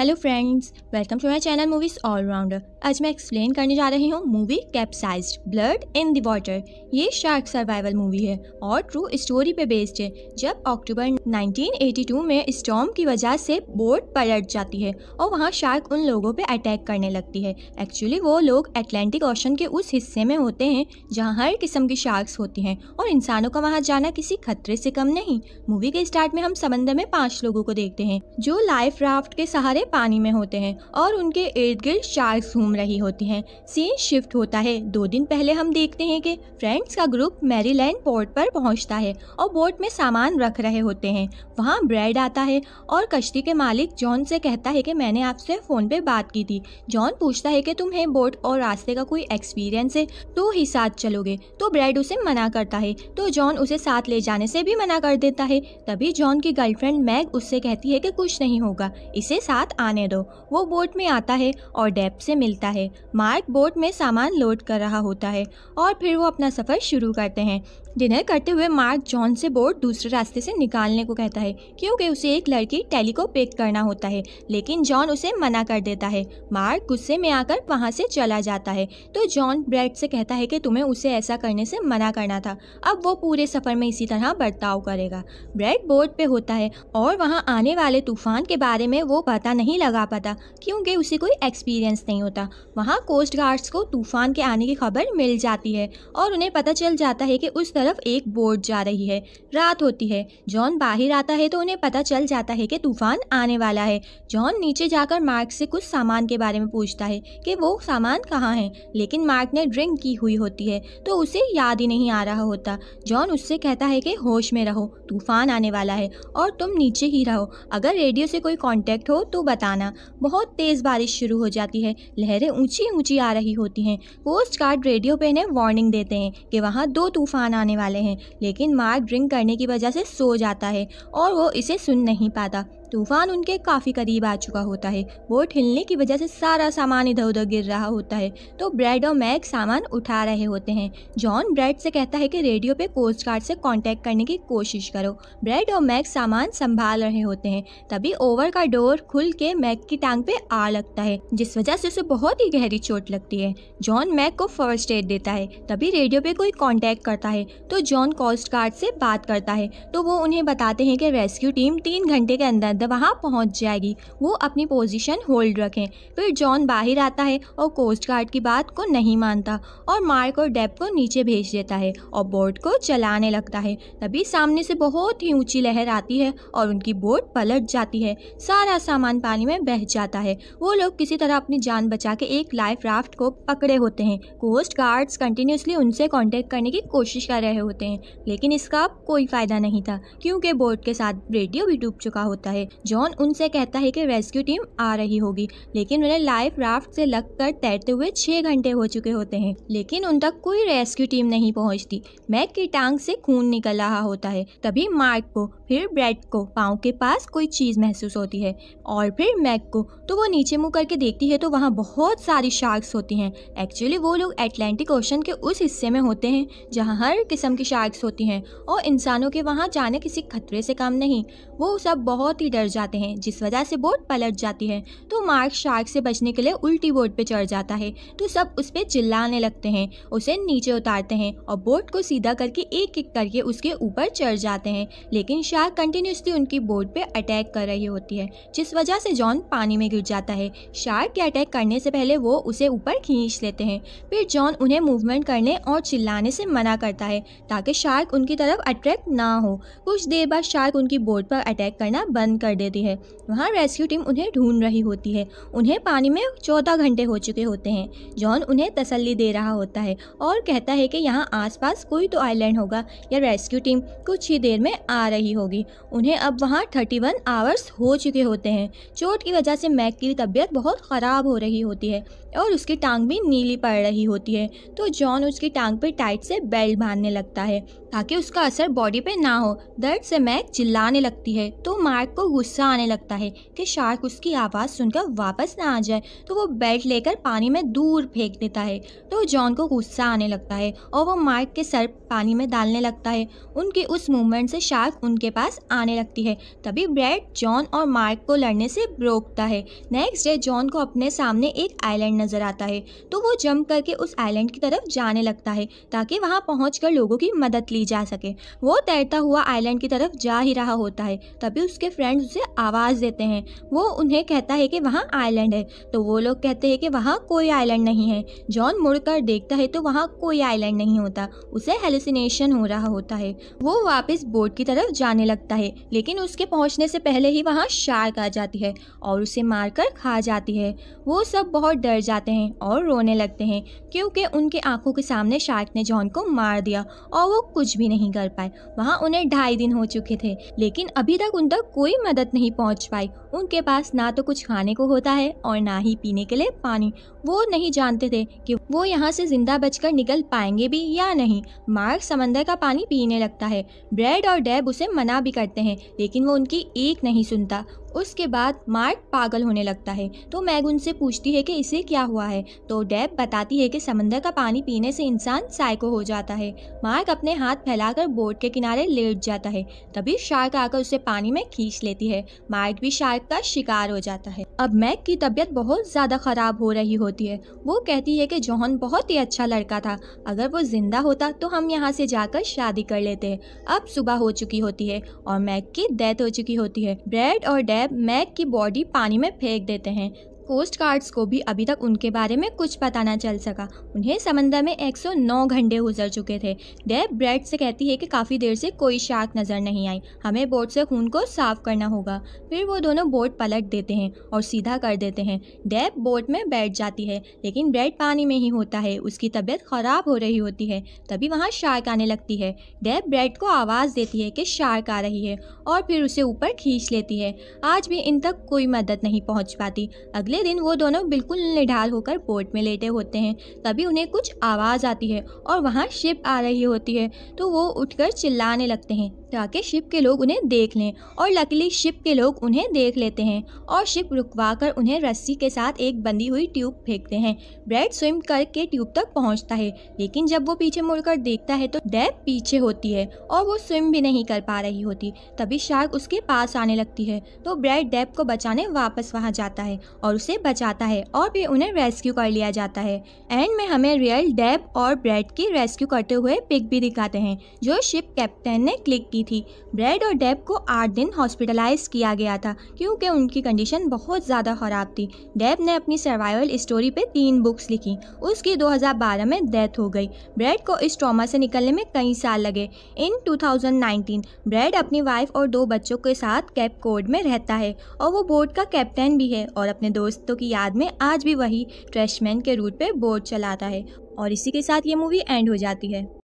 hello friends welcome to my channel movies allrounder आज मैं explain करने जा रही हूँ movie capsize blood in the water ये शार्क सर्वाइवल मूवी है और ट्रू स्टोरी पे बेस्ड है जब अक्टूबर 1982 में स्टॉम की वजह से बोट पलट जाती है और वहाँ शार्क उन लोगों पे अटैक करने लगती है एक्चुअली वो लोग एटलांटिक ओशन के उस हिस्से में होते हैं जहाँ हर किस्म की शार्क्स होती हैं और इंसानों का वहाँ जाना किसी खतरे से कम नहीं मूवी के स्टार्ट में हम समंदर में पाँच लोगों को देखते हैं जो लाइफ राफ्ट के सहारे पानी में होते हैं और उनके इर्द गिर्द शार्क घूम रही होती हैं सीन शिफ्ट होता है दो दिन पहले हम देखते हैं कि फ्रेंड्स का ग्रुप मैरीलैंड पोर्ट पर पहुंचता है और बोट में सामान रख रहे होते हैं वहाँ ब्रेड आता है और कश्ती के मालिक जॉन से कहता है कि मैंने आपसे फ़ोन पे बात की थी जॉन पूछता है कि तुम्हें बोट और रास्ते का कोई एक्सपीरियंस है तो ही साथ चलोगे तो ब्रेड उसे मना करता है तो जॉन उसे साथ ले जाने से भी मना कर देता है तभी जॉन की गर्लफ्रेंड मैग उससे कहती है कि कुछ नहीं होगा इसे साथ आने दो वो बोट में आता है और डेप से मिलता है मार्क बोट में सामान लोड कर रहा होता है और फिर वो अपना सफ़र शुरू करते हैं डिनर करते हुए मार्क जॉन से बोट दूसरे रास्ते से निकालने को कहता है क्योंकि उसे एक लड़की टैली को पिक करना होता है लेकिन जॉन उसे मना कर देता है मार्क गुस्से में आकर वहाँ से चला जाता है तो जॉन ब्रेड से कहता है कि तुम्हें उसे ऐसा करने से मना करना था अब वो पूरे सफ़र में इसी तरह बर्ताव करेगा ब्रेड बोर्ड पे होता है और वहाँ आने वाले तूफान के बारे में वो पता नहीं लगा पाता क्योंकि उसे कोई एक्सपीरियंस नहीं होता वहाँ कोस्ट गार्ड्स को तूफान के आने की खबर मिल जाती है और उन्हें पता चल जाता है कि उस तरफ एक बोट जा रही है रात होती है जॉन बाहर आता है तो उन्हें पता चल जाता है कि तूफान आने वाला है जॉन नीचे जाकर मार्क से कुछ सामान के बारे में पूछता है कि वो सामान कहाँ है लेकिन मार्क ने ड्रिंक की हुई होती है तो उसे याद ही नहीं आ रहा होता जॉन उससे कहता है कि होश में रहो तूफान आने वाला है और तुम नीचे ही रहो अगर रेडियो से कोई कॉन्टेक्ट हो तो बताना बहुत तेज़ बारिश शुरू हो जाती है लहरें ऊंची ऊंची आ रही होती हैं कोस्ट गार्ड रेडियो पे इन्हें वार्निंग देते हैं कि वहाँ दो तूफान आने वाले हैं लेकिन मार्क ड्रिंक करने की वजह से सो जाता है और वो इसे सुन नहीं पाता तूफान उनके काफ़ी करीब आ चुका होता है बोट हिलने की वजह से सारा सामान इधर उधर गिर रहा होता है तो ब्रेड और मैग सामान उठा रहे होते हैं जॉन ब्रेड से कहता है कि रेडियो पे कोस्ट गार्ड से कांटेक्ट करने की कोशिश करो ब्रेड और मैग सामान संभाल रहे होते हैं तभी ओवर का डोर खुल के मैग की टांग पे आ लगता है जिस वजह से उसे बहुत ही गहरी चोट लगती है जॉन मैग को फर्स्ट एड देता है तभी रेडियो पे कोई कॉन्टेक्ट करता है तो जॉन कोस्ट गार्ड से बात करता है तो वो उन्हें बताते हैं कि रेस्क्यू टीम तीन घंटे के अंदर मर्द वहाँ पहुँच जाएगी वो अपनी पोजीशन होल्ड रखें फिर जॉन बाहर आता है और कोस्ट गार्ड की बात को नहीं मानता और मार्क और डेप को नीचे भेज देता है और बोट को चलाने लगता है तभी सामने से बहुत ही ऊंची लहर आती है और उनकी बोट पलट जाती है सारा सामान पानी में बह जाता है वो लोग किसी तरह अपनी जान बचा के एक लाइफ राफ्ट को पकड़े होते हैं कोस्ट गार्ड्स कंटिन्यूसली उनसे कांटेक्ट करने की कोशिश कर रहे होते हैं लेकिन इसका कोई फ़ायदा नहीं था क्योंकि बोट के साथ रेडियो भी डूब चुका होता है जॉन उनसे कहता है कि रेस्क्यू टीम आ रही होगी लेकिन उन्हें लाइफ राफ्ट से लग कर तैरते हुए छः घंटे हो चुके होते हैं लेकिन उन तक कोई रेस्क्यू टीम नहीं पहुंचती मैक की टांग से खून निकल रहा होता है तभी मार्क को फिर ब्रेड को पाँव के पास कोई चीज़ महसूस होती है और फिर मैक को तो वो नीचे मुँह करके देखती है तो वहाँ बहुत सारी शार्क्स होती हैं एक्चुअली वो लोग एटलांटिक ओशन के उस हिस्से में होते हैं जहाँ हर किस्म की शार्क्स होती हैं और इंसानों के वहाँ जाने किसी खतरे से काम नहीं वो सब बहुत ही चढ़ जाते हैं जिस वजह से बोट पलट जाती है तो मार्क शार्क से बचने के लिए उल्टी बोट पर चढ़ जाता है तो सब उस पर चिल्लाने लगते हैं उसे नीचे उतारते हैं और बोट को सीधा करके एक एक करके उसके ऊपर चढ़ जाते हैं लेकिन शार्क कंटिन्यूसली उनकी बोट पर अटैक कर रही होती है जिस वजह से जॉन पानी में गिर जाता है शार्क के अटैक करने से पहले वो उसे ऊपर खींच लेते हैं फिर जॉन उन्हें मूवमेंट करने और चिल्लाने से मना करता है ताकि शार्क उनकी तरफ अट्रैक्ट ना हो कुछ देर बाद शार्क उनकी बोट पर अटैक करना बंद कर कर देती है वहाँ रेस्क्यू टीम उन्हें ढूंढ रही होती है उन्हें पानी में चौदह घंटे हो चुके होते हैं जॉन उन्हें तसल्ली दे रहा होता है और कहता है कि यहाँ आसपास कोई तो आइलैंड होगा या रेस्क्यू टीम कुछ ही देर में आ रही होगी उन्हें अब वहाँ थर्टी वन आवर्स हो चुके होते हैं चोट की वजह से मैक की तबीयत बहुत ख़राब हो रही होती है और उसकी टांग भी नीली पड़ रही होती है तो जॉन उसकी टांग पर टाइट से बेल्ट बांधने लगता है ताकि उसका असर बॉडी पे ना हो दर्द से मैक चिल्लाने लगती है तो मार्क को गुस्सा आने लगता है कि शार्क उसकी आवाज़ सुनकर वापस ना आ जाए तो वो बेल्ट लेकर पानी में दूर फेंक देता है तो जॉन को गुस्सा आने लगता है और वो मार्क के सर पानी में डालने लगता है उनके उस मूवमेंट से शार्क उनके पास आने लगती है तभी ब्रेड जॉन और मार्क को लड़ने से रोकता है नेक्स्ट डे जॉन को अपने सामने एक आइलैंड नज़र आता है तो वो जंप करके उस आइलैंड की तरफ जाने लगता है ताकि वहाँ पहुँच लोगों की मदद ली जा सके वो तैरता हुआ आइलैंड की तरफ जा ही रहा होता है तभी उसके फ्रेंड फ्रेंड्स उसे आवाज़ देते हैं वो उन्हें कहता है कि वहाँ आइलैंड है तो वो लोग कहते हैं कि वहाँ कोई आइलैंड नहीं है जॉन मुड़कर देखता है तो वहाँ कोई आइलैंड नहीं होता उसे हेलुसिनेशन हो रहा होता है वो वापस बोट की तरफ जाने लगता है लेकिन उसके पहुँचने से पहले ही वहाँ शार्क आ जाती है और उसे मारकर खा जाती है वो सब बहुत डर जाते हैं और रोने लगते हैं क्योंकि उनके आंखों के सामने शार्क ने जॉन को मार दिया और वो कुछ भी नहीं कर पाए वहाँ उन्हें ढाई दिन हो चुके थे लेकिन अभी तक उन तक कोई मदद नहीं पहुंच पाई उनके पास ना तो कुछ खाने को होता है और ना ही पीने के लिए पानी वो नहीं जानते थे कि वो यहाँ से जिंदा बचकर निकल पाएंगे भी या नहीं मार्क समंदर का पानी पीने लगता है ब्रेड और डैब उसे मना भी करते हैं लेकिन वो उनकी एक नहीं सुनता उसके बाद मार्क पागल होने लगता है तो मैग उनसे पूछती है कि इसे क्या हुआ है तो डेब बताती है कि समंदर का पानी पीने से इंसान साइको हो जाता है मार्क अपने हाथ फैलाकर बोर्ड के किनारे लेट जाता है तभी शार्क आकर उसे पानी में खींच लेती है मार्क भी शार्क का शिकार हो जाता है अब मैग की तबीयत बहुत ज़्यादा ख़राब हो रही होती है वो कहती है कि जोहन बहुत ही अच्छा लड़का था अगर वो ज़िंदा होता तो हम यहाँ से जाकर शादी कर लेते अब सुबह हो चुकी होती है और मैग की डेथ हो चुकी होती है ब्रेड और डेब मैग की बॉडी पानी में फेंक देते हैं कोस्ट गार्ड्स को भी अभी तक उनके बारे में कुछ पता ना चल सका उन्हें समंदर में 109 घंटे गुजर चुके थे डेब ब्रेड से कहती है कि काफ़ी देर से कोई शार्क नज़र नहीं आई हमें बोट से खून को साफ करना होगा फिर वो दोनों बोट पलट देते हैं और सीधा कर देते हैं डेब बोट में बैठ जाती है लेकिन ब्रेड पानी में ही होता है उसकी तबीयत ख़राब हो रही होती है तभी वहाँ शार्क आने लगती है डेब ब्रेड को आवाज़ देती है कि शार्क आ रही है और फिर उसे ऊपर खींच लेती है आज भी इन तक कोई मदद नहीं पहुँच पाती अगले अगले दिन वो दोनों बिल्कुल निढाल होकर बोट में लेटे होते हैं तभी उन्हें कुछ आवाज़ आती है और वहाँ शिप आ रही होती है तो वो उठकर चिल्लाने लगते हैं ताकि शिप के लोग उन्हें देख लें और लकली शिप के लोग उन्हें देख लेते हैं और शिप रुकवा कर उन्हें रस्सी के साथ एक बंधी हुई ट्यूब फेंकते हैं ब्रेड स्विम करके ट्यूब तक पहुंचता है लेकिन जब वो पीछे मुड़कर देखता है तो डेब पीछे होती है और वो स्विम भी नहीं कर पा रही होती तभी शार्क उसके पास आने लगती है तो ब्रेड डेब को बचाने वापस वहाँ जाता है और उसे बचाता है और फिर उन्हें रेस्क्यू कर लिया जाता है एंड में हमें रियल डेब और ब्रेड की रेस्क्यू करते हुए पिक भी दिखाते हैं जो शिप कैप्टन ने क्लिक की की थी ब्रेड और डेब को आठ दिन हॉस्पिटलाइज किया गया था क्योंकि उनकी कंडीशन बहुत ज़्यादा ख़राब थी डेब ने अपनी सर्वाइवल स्टोरी पे तीन बुक्स लिखी उसकी 2012 में डेथ हो गई ब्रेड को इस ट्रॉमा से निकलने में कई साल लगे इन 2019 ब्रेड अपनी वाइफ और दो बच्चों के साथ कैप कोड में रहता है और वो बोट का कैप्टन भी है और अपने दोस्तों की याद में आज भी वही ट्रेशमैन के रूट पर बोट चलाता है और इसी के साथ ये मूवी एंड हो जाती है